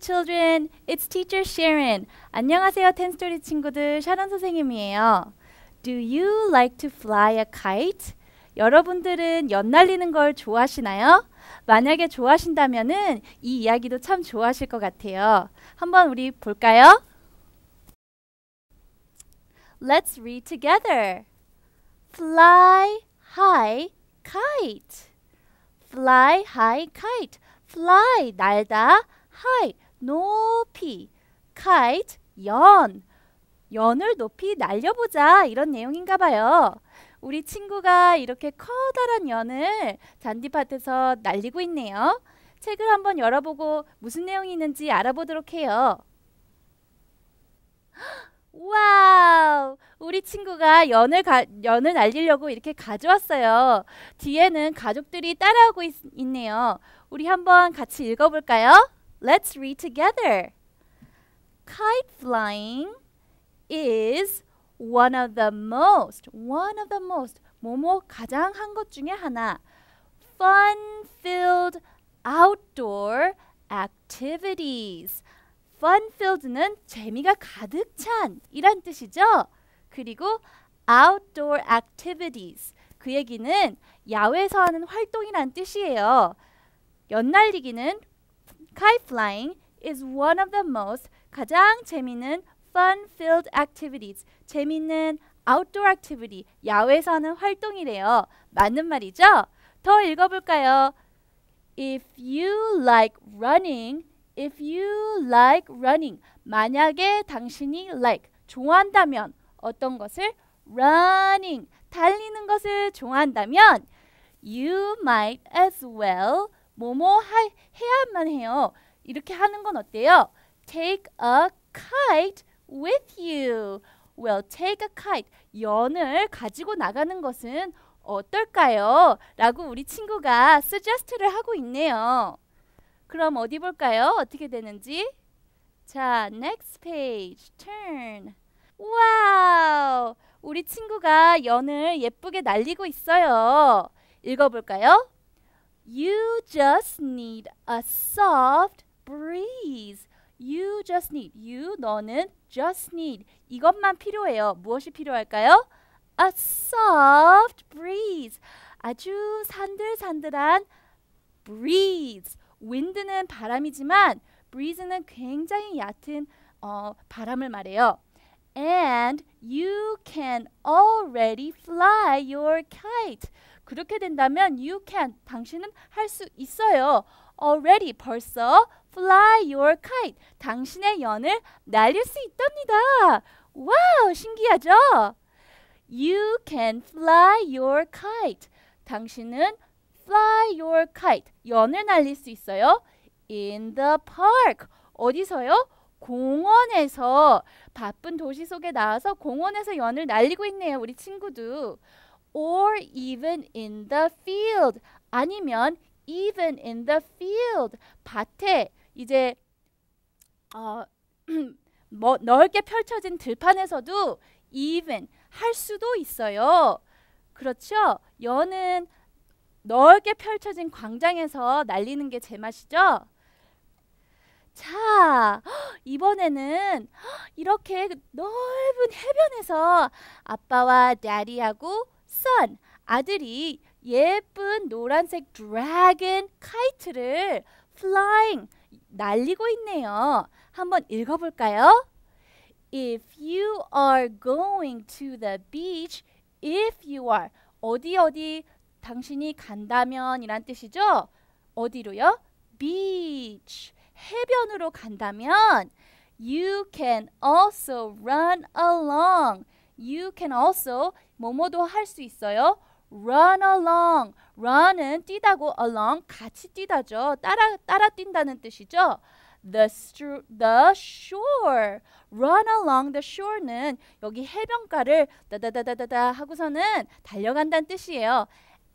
children. It's teacher Sharon. 안녕하세요, 텐스토리 친구들. 샤론 선생님이에요. Do you like to fly a kite? 여러분들은 연날리는 걸 좋아하시나요? 만약에 좋아하신다면은 이 이야기도 참 좋아하실 것 같아요. 한번 우리 볼까요? Let's read together. Fly high kite. Fly high kite. Fly 날다 high 높이 kite 연 연을 높이 날려보자 이런 내용인가 봐요. 우리 친구가 이렇게 커다란 연을 잔디밭에서 날리고 있네요. 책을 한번 열어보고 무슨 내용이 있는지 알아보도록 해요. 와우! 우리 친구가 연을 가, 연을 날리려고 이렇게 가져왔어요. 뒤에는 가족들이 따라오고 있, 있네요. 우리 한번 같이 읽어볼까요? Let's read together. Kite flying is one of the most, one of the most, 뭐뭐 가장 한 것 중에 하나. Fun-filled outdoor activities. Fun-filled는 재미가 가득 찬 이란 뜻이죠. 그리고 outdoor activities. 그 얘기는 야외에서 하는 활동이란 뜻이에요. 연날리기는 Kite flying is one of the most 가장 재미있는 fun-filled activities. 재미있는 outdoor activity. 야외에서 하는 활동이래요. 맞는 말이죠? 더 읽어볼까요? If you like running, if you like running. 만약에 당신이 like, 좋아한다면 어떤 것을? running, 달리는 것을 좋아한다면 you might as well 뭐뭐 할, 해야만 해요. 이렇게 하는 건 어때요? Take a kite with you. Well, take a kite. 연을 가지고 나가는 것은 어떨까요? 라고 우리 친구가 suggest를 하고 있네요. 그럼 어디 볼까요? 어떻게 되는지? 자, next page, turn. 와우! 우리 친구가 연을 예쁘게 날리고 있어요. 읽어볼까요? You just need a soft breeze. You just need. You, 너는 just need. 이것만 필요해요. 무엇이 필요할까요? A soft breeze. 아주 산들산들한 breeze. Wind는 바람이지만 breeze는 굉장히 얕은 어, 바람을 말해요. And you can already fly your kite. 그렇게 된다면 you can 당신은 할 수 있어요. already 벌써 fly your kite 당신의 연을 날릴 수 있답니다. 와우 신기하죠? You can fly your kite 당신은 fly your kite 연을 날릴 수 있어요. In the park 어디서요? 공원에서 바쁜 도시 속에 나와서 공원에서 연을 날리고 있네요. 우리 친구도. or even in the field 아니면 even in the field 밭에 이제 어, 뭐, 넓게 펼쳐진 들판에서도 even 할 수도 있어요. 그렇죠? 여는 넓게 펼쳐진 광장에서 날리는 게 제맛이죠. 자, 이번에는 이렇게 넓은 해변에서 아빠와 다리하고 son 아들이 예쁜 노란색 드래곤 카이트를 flying 날리고 있네요. 한번 읽어볼까요? If you are going to the beach, if you are 어디 어디 당신이 간다면 이란 뜻이죠? 어디로요? beach 해변으로 간다면 you can also run along You can also 뭐뭐도 할 수 있어요. Run along. Run은 뛰다고 along 같이 뛰다죠. 따라 따라 뛴다는 뜻이죠. The, the shore. Run along the shore는 여기 해변가를 다다다다다 하고서는 달려간다는 뜻이에요.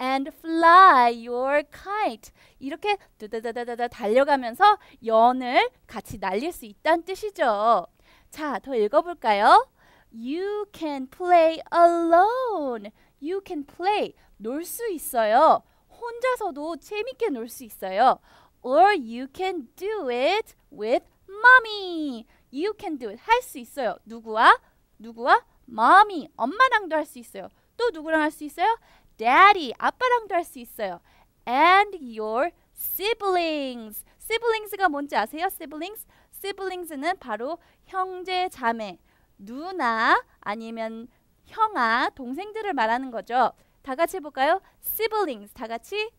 and fly your kite. 이렇게 다다다다다 달려가면서 연을 같이 날릴 수 있다는 뜻이죠. 자, 더 읽어볼까요? You can play alone. You can play. 놀 수 있어요. 혼자서도 재밌게 놀 수 있어요. Or you can do it with mommy. You can do it. 할 수 있어요. 누구와? 누구와? mommy. 엄마랑도 할 수 있어요. 또 누구랑 할 수 있어요? daddy. 아빠랑도 할 수 있어요. And your siblings. siblings가 뭔지 아세요? siblings? siblings는 바로 형제, 자매. 누나 아니면 형아, 동생들을 말하는 거죠. 다 같이 해볼까요? siblings. 다 같이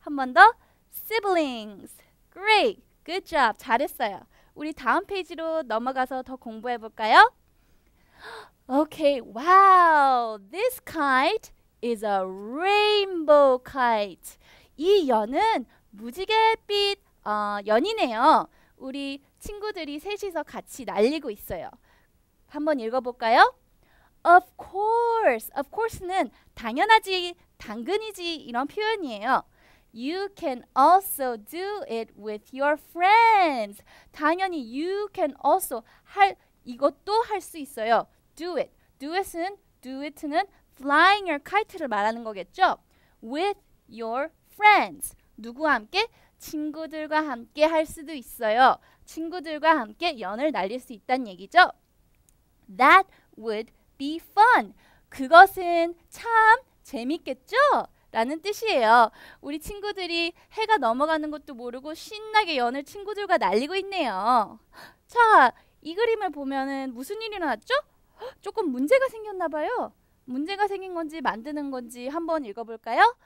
한 번 더. siblings. Great. Good job. 잘했어요. 우리 다음 페이지로 넘어가서 더 공부해 볼까요? Okay. Wow. This kite is a rainbow kite. 이 연은 무지개빛 어, 연이네요. 우리 친구들이 셋이서 같이 날리고 있어요. 한번 읽어볼까요? Of course, of course는 당연하지, 당근이지 이런 표현이에요. You can also do it with your friends. 당연히 you can also 할 이것도 할 수 있어요. Do it. Do it은 do it는 flying your kite를 말하는 거겠죠. With your friends. 누구와 함께? 친구들과 함께 할 수도 있어요. 친구들과 함께 연을 날릴 수 있다는 얘기죠. That would be fun. 그것은 참 재밌겠죠? 라는 뜻이에요. 우리 친구들이 해가 넘어가는 것도 모르고 신나게 연을 친구들과 날리고 있네요. 자, 이 그림을 보면은 무슨 일이 일어났죠? 조금 문제가 생겼나 봐요. 문제가 생긴 건지 만드는 건지 한번 읽어볼까요?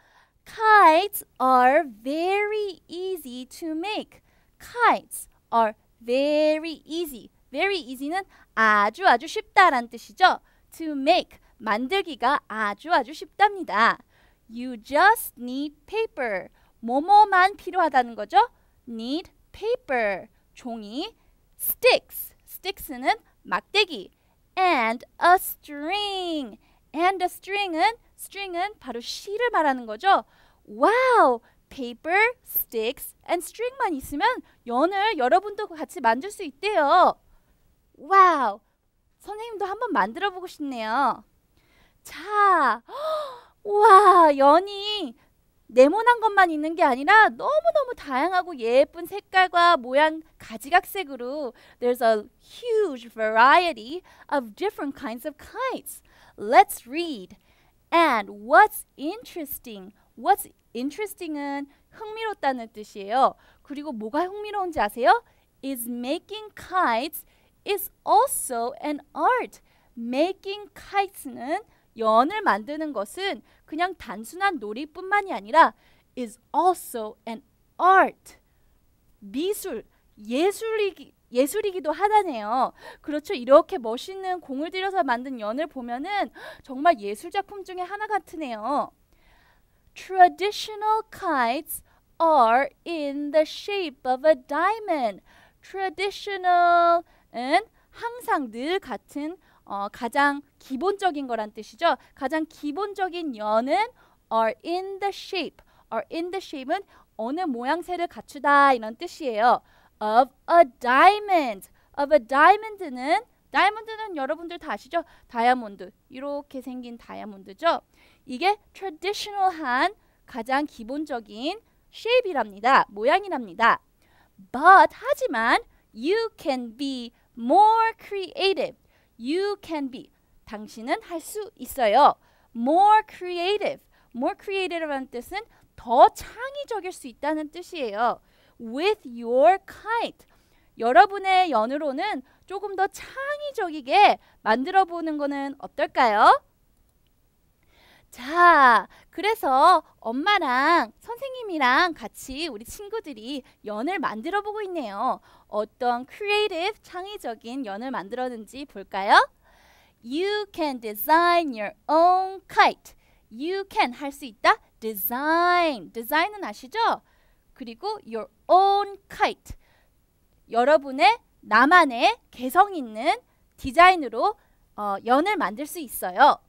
Kites are very easy to make. Kites are very easy. very easy는 아주 아주 쉽다란 뜻이죠. To make 만들기가 아주 아주 쉽답니다. You just need paper. 뭐뭐만 필요하다는 거죠. Need paper. 종이. Sticks. Sticks는 막대기. And a string. And a string은 string은 바로 실을 말하는 거죠. Wow. paper, sticks and string만 있으면 연을 여러분도 같이 만들 수 있대요. 와우! 선생님도 한번 만들어 보고 싶네요. 자, 와, 연이 네모난 것만 있는 게 아니라 너무너무 다양하고 예쁜 색깔과 모양 가지각색으로 There's a huge variety of different kinds of kites. Let's read. And what's interesting? What's interesting은 흥미롭다는 뜻이에요. 그리고 뭐가 흥미로운지 아세요? Is making kites is also an art. making kites는 연을 만드는 것은 그냥 단순한 놀이뿐만이 아니라 is also an art. 미술, 예술이기 예술이기도 하다네요. 그렇죠. 이렇게 멋있는 공을 들여서 만든 연을 보면은 정말 예술 작품 중에 하나 같으네요. Traditional kites are in the shape of a diamond. Traditional 항상 늘 같은 어, 가장 기본적인 거란 뜻이죠. 가장 기본적인 연은 are in the shape. are in the shape은 어느 모양새를 갖추다 이런 뜻이에요. of a diamond. of a diamond는 다이아몬드는 여러분들 다 아시죠? 다이아몬드. 이렇게 생긴 다이아몬드죠. 이게 traditional한 가장 기본적인 shape이랍니다. 모양이랍니다. but 하지만 you can be more creative you can be. 당신은 할 수 있어요. more creative. more creative라는 뜻은 더 창의적일 수 있다는 뜻이에요. with your kind. 여러분의 연으로는 조금 더 창의적이게 만들어 보는 것은 어떨까요? 자, 그래서 엄마랑 선생님이랑 같이 우리 친구들이 연을 만들어 보고 있네요. 어떤 크리에이티브 창의적인 연을 만들었는지 볼까요? You can design your own kite. You can 할 수 있다. design. design은 아시죠? 그리고 your own kite. 여러분의 나만의 개성 있는 디자인으로 어, 연을 만들 수 있어요.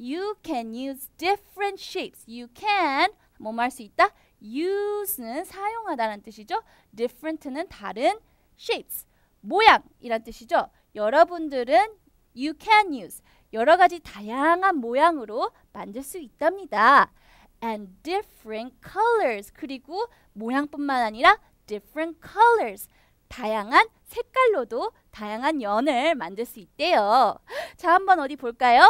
You can use different shapes. You can 뭐뭐 할수 있다. use는 사용하다라는 뜻이죠. different는 다른 shapes 모양이란 뜻이죠. 여러분들은 you can use 여러 가지 다양한 모양으로 만들 수 있답니다. and different colors 그리고 모양뿐만 아니라 different colors 다양한 색깔로도 다양한 연을 만들 수 있대요. 자, 한번 어디 볼까요?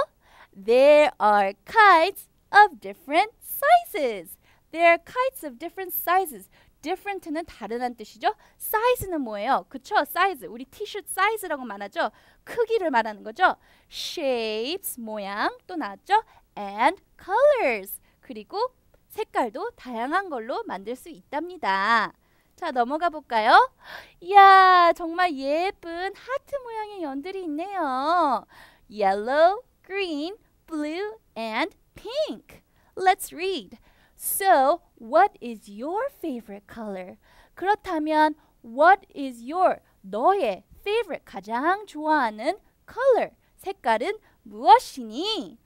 There are kites of different sizes. There are kites of different sizes. different는 다른한 뜻이죠. size는 뭐예요? 그쵸? size. 우리 티셔츠 사이즈라고 말하죠. 크기를 말하는 거죠. shapes, 모양 또 나왔죠. and colors. 그리고 색깔도 다양한 걸로 만들 수 있답니다. 자, 넘어가 볼까요? 이야, 정말 예쁜 하트 모양의 연들이 있네요. yellow, green, blue, and pink. Let's read. So, what is your favorite color? 그렇다면, what is your, 너의 favorite, 가장 좋아하는 color, 색깔은 무엇이니?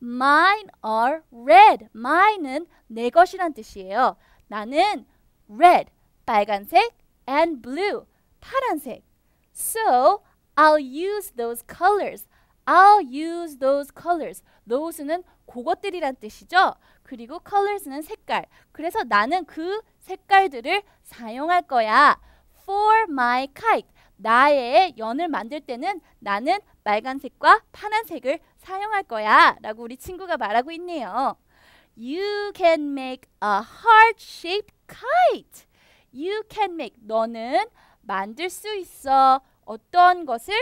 Mine are red. mine은 내 것이란 뜻이에요. 나는 red, 빨간색, and blue, 파란색. So, I'll use those colors. I'll use those colors. those는 그것들이란 뜻이죠. 그리고 colors는 색깔. 그래서 나는 그 색깔들을 사용할 거야. for my kite. 나의 연을 만들 때는 나는 빨간색과 파란색을 사용할 거야. 라고 우리 친구가 말하고 있네요. You can make a heart-shaped kite. You can make. 너는 만들 수 있어. 어떤 것을?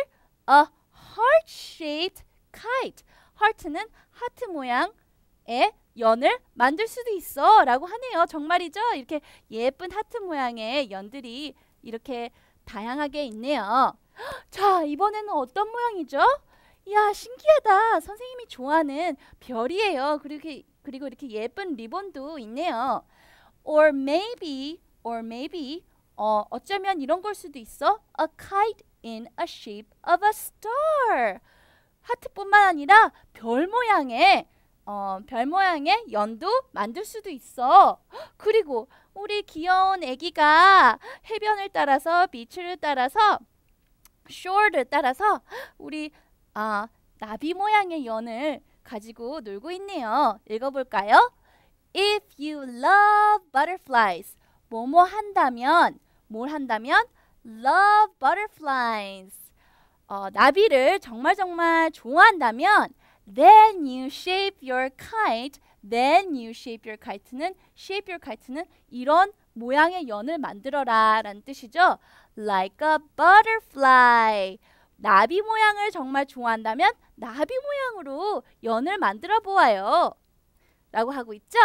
A heart-shaped kite. heart는 하트 모양의 연을 만들 수도 있어 라고 하네요. 정말이죠? 이렇게 예쁜 하트 모양의 연들이 이렇게 다양하게 있네요. 자, 이번에는 어떤 모양이죠? 야 신기하다. 선생님이 좋아하는 별이에요. 그리고, 그리고 이렇게 예쁜 리본도 있네요. Or maybe, or maybe, 어, 어쩌면 이런 걸 수도 있어. A kite in a shape of a star. 하트뿐만 아니라 별 모양의 어, 별 모양의 연도 만들 수도 있어. 그리고 우리 귀여운 아기가 해변을 따라서 비치를 따라서 쇼를 따라서 우리 아, 나비 모양의 연을 가지고 놀고 있네요. 읽어볼까요? If you love butterflies, 뭐뭐 한다면, 뭘 한다면 love butterflies. 어, 나비를 정말 정말 좋아한다면 then you shape your kite. then you shape your kite는 shape your kite는 이런 모양의 연을 만들어라 라는 뜻이죠. like a butterfly. 나비 모양을 정말 좋아한다면 나비 모양으로 연을 만들어 보아요. 라고 하고 있죠?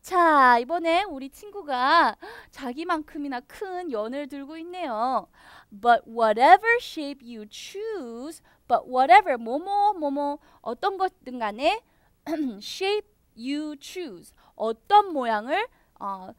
자, 이번에 우리 친구가 자기만큼이나 큰 연을 들고 있네요. But whatever shape you choose, but whatever, 뭐뭐, 뭐뭐, 어떤 것든 간에 shape you choose, 어떤 모양을 어,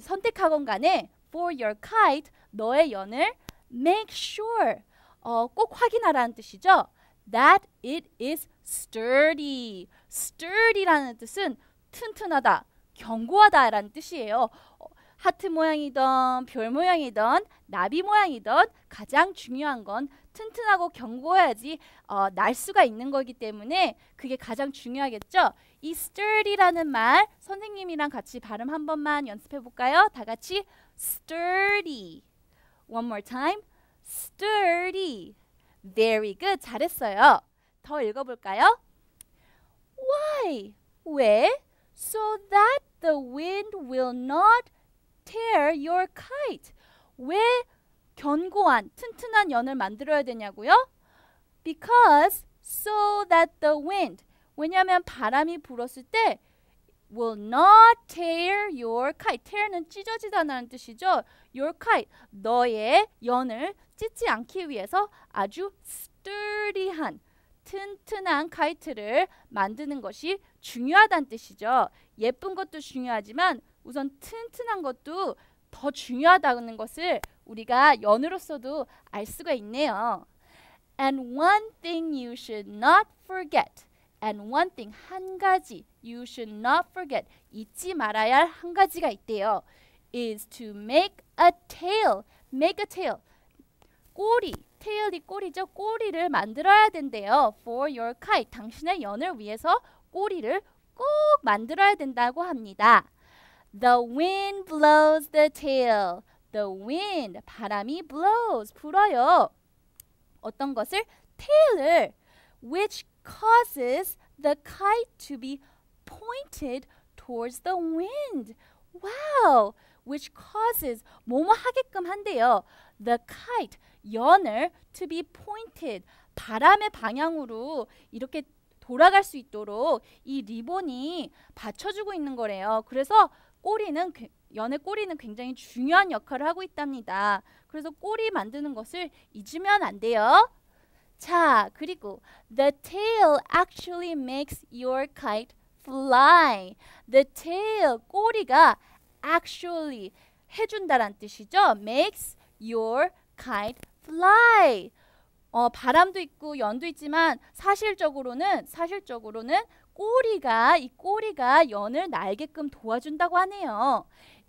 선택하건 간에 for your kite, 너의 연을 make sure, 어, 꼭 확인하라는 뜻이죠. That it is sturdy. sturdy라는 뜻은 튼튼하다, 견고하다라는 뜻이에요. 어, 하트 모양이던 별 모양이던 나비 모양이던 가장 중요한 건 튼튼하고 견고해야지 어, 날 수가 있는 거기 때문에 그게 가장 중요하겠죠. 이 sturdy라는 말 선생님이랑 같이 발음 한 번만 연습해 볼까요? 다 같이 sturdy. One more time. sturdy. Very good. 잘했어요. 더 읽어볼까요? Why? 왜? So that the wind will not tear your kite. 왜 견고한 튼튼한 연을 만들어야 되냐고요? Because so that the wind 왜냐하면 바람이 불었을 때 will not tear your kite. tear는 찢어지다라는 뜻이죠. your kite 너의 연을 찢지 않기 위해서 아주 sturdy한 튼튼한 카이트를 만드는 것이 중요하다는 뜻이죠. 예쁜 것도 중요하지만 우선 튼튼한 것도 더 중요하다는 것을 우리가 연으로서도 알 수가 있네요. And one thing you should not forget. And one thing 한 가지 you should not forget 잊지 말아야 할 한 가지가 있대요. is to make a tail. make a tail. 꼬리 tail이 꼬리죠. 꼬리를 만들어야 된대요. For your kite, 당신의 연을 위해서 꼬리를 꼭 만들어야 된다고 합니다. The wind blows the tail. The wind, 바람이 blows, 불어요. 어떤 것을? tail을. Which causes the kite to be pointed towards the wind. Wow! Which causes, 뭐뭐 하게끔 한대요. The kite, 연을 to be pointed 바람의 방향으로 이렇게 돌아갈 수 있도록 이 리본이 받쳐주고 있는 거래요. 그래서 꼬리는 연의 꼬리는 굉장히 중요한 역할을 하고 있답니다. 그래서 꼬리 만드는 것을 잊으면 안 돼요. 자, 그리고 the tail actually makes your kite fly. the tail 꼬리가 actually 해준다란 뜻이죠. makes your kite fly. 어, 바람도 있고 연도 있지만 사실적으로는 사실적으로는 꼬리가 이 꼬리가 연을 날게끔 도와준다고 하네요.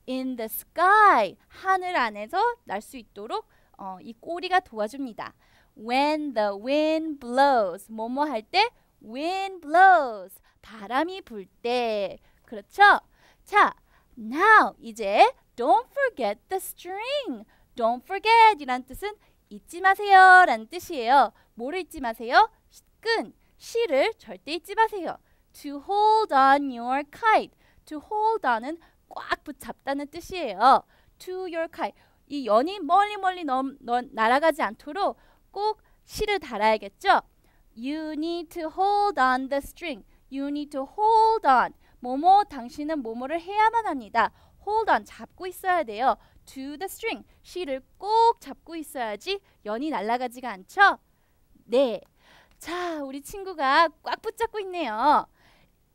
In the sky 하늘 안에서 날 수 있도록 어, 이 꼬리가 도와줍니다. When the wind blows 뭐뭐 할 때 wind blows 바람이 불때 그렇죠? 자, now 이제 don't forget the string. don't forget 이란 뜻은 잊지 마세요 라는 뜻이에요. 뭐 잊지 마세요? 끈, 실을 절대 잊지 마세요. To hold on your kite. To hold on은 꽉 붙잡다는 뜻이에요. To your kite. 이 연이 멀리 멀리 넘, 넘, 날아가지 않도록 꼭 실을 달아야겠죠. You need to hold on the string. You need to hold on. 뭐뭐 당신은 뭐뭐를 해야만 합니다. hold on 잡고 있어야 돼요. to the string. 실을 꼭 잡고 있어야지 연이 날아가지가 않죠? 네. 자, 우리 친구가 꽉 붙잡고 있네요.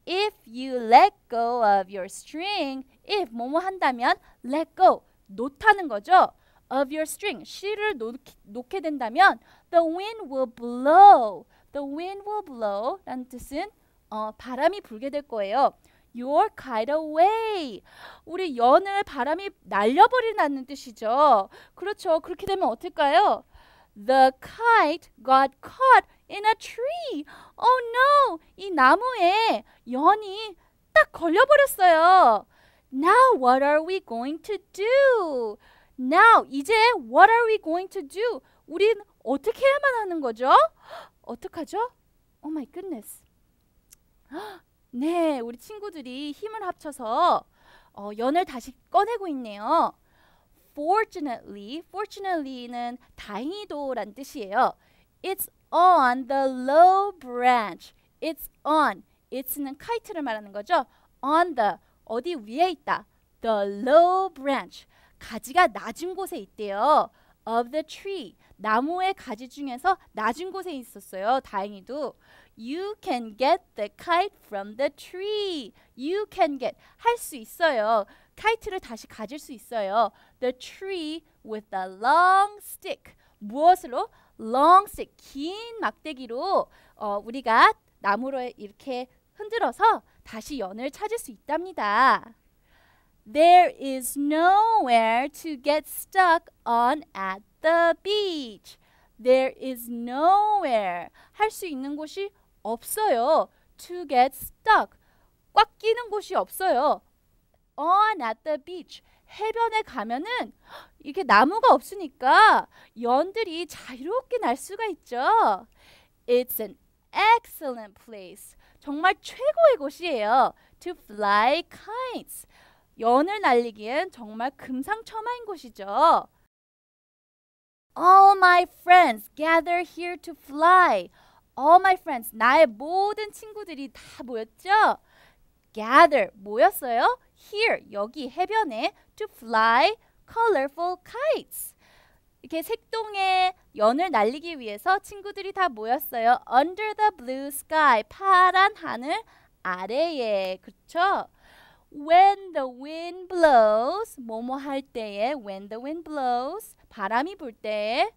If you let go of your string, if 뭐뭐 한다면 let go, 놓다는 거죠. of your string, 실을 놓, 놓게 된다면 the wind will blow, the wind will blow 라는 뜻은 어, 바람이 불게 될 거예요. your kind of way. 우리 연을 바람이 날려버리는 뜻이죠. 그렇죠. 그렇게 되면 어떨까요? The kite got caught in a tree. Oh no! 이 나무에 연이 딱 걸려버렸어요. Now what are we going to do? Now 이제 what are we going to do? 우린 어떻게 해야만 하는 거죠? 어떡하죠? Oh my goodness. 네, 우리 친구들이 힘을 합쳐서 어, 연을 다시 꺼내고 있네요. Fortunately, fortunately는 다행히도란 뜻이에요. It's on the low branch. It's on. It's는 카이트를 말하는 거죠. On the 어디 위에 있다. The low branch. 가지가 낮은 곳에 있대요. Of the tree. 나무의 가지 중에서 낮은 곳에 있었어요. 다행히도. You can get the kite from the tree. You can get 할 수 있어요. 카이트를 다시 가질 수 있어요. The tree with a long stick. 무엇으로? long stick 긴 막대기로 어, 우리가 나무로 이렇게 흔들어서 다시 연을 찾을 수 있답니다. There is nowhere to get stuck on at the beach. There is nowhere. 할 수 있는 곳이 없어요. to get stuck. 꽉 끼는 곳이 없어요. on at the beach. 해변에 가면은 이게 나무가 없으니까 연들이 자유롭게 날 수가 있죠. It's an excellent place. 정말 최고의 곳이에요. To fly kites. 연을 날리기엔 정말 금상첨화인 곳이죠. All my friends gather here to fly. all my friends 나의 모든 친구들이 다 모였죠. gather 모였어요. here 여기 해변에 to fly colorful kites 이렇게 색동의 연을 날리기 위해서 친구들이 다 모였어요. under the blue sky 파란 하늘 아래에 그렇죠? When the wind blows 뭐뭐 할 때에 when the wind blows 바람이 불 때에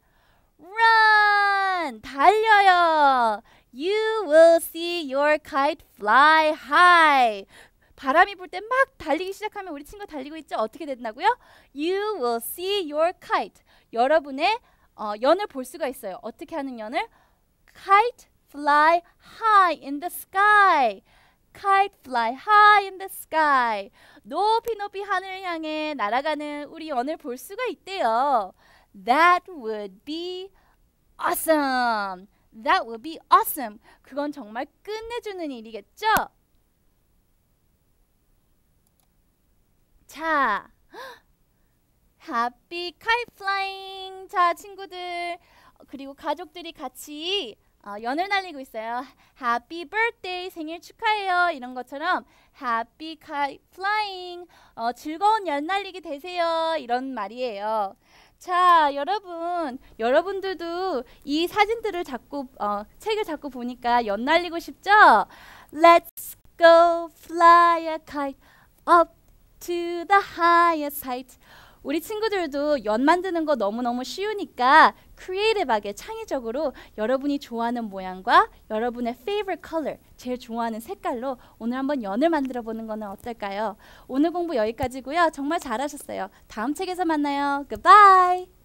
run 달려요. You will see your kite fly high. 바람이 불 때 막 달리기 시작하면 우리 친구 달리고 있죠? 어떻게 된다고요? You will see your kite. 여러분의 어, 연을 볼 수가 있어요. 어떻게 하는 연을? Kite fly high in the sky. Kite fly high in the sky. 높이 높이 하늘을 향해 날아가는 우리 연을 볼 수가 있대요. That would be awesome. That would be awesome. 그건 정말 끝내주는 일이겠죠? 자, happy kite flying. 자, 친구들 그리고 가족들이 같이 어, 연을 날리고 있어요. Happy birthday 생일 축하해요 이런 것처럼 Happy kite flying 어, 즐거운 연 날리기 되세요 이런 말이에요. 자, 여러분, 여러분들도 이 사진들을 자꾸 어, 책을 자꾸 보니까 연날리고 싶죠? Let's go fly a kite up to the highest height. 우리 친구들도 연 만드는 거 너무너무 쉬우니까 크리에이티브하게 창의적으로 여러분이 좋아하는 모양과 여러분의 favorite color, 제일 좋아하는 색깔로 오늘 한번 연을 만들어 보는 거는 어떨까요? 오늘 공부 여기까지고요. 정말 잘하셨어요. 다음 책에서 만나요. Goodbye.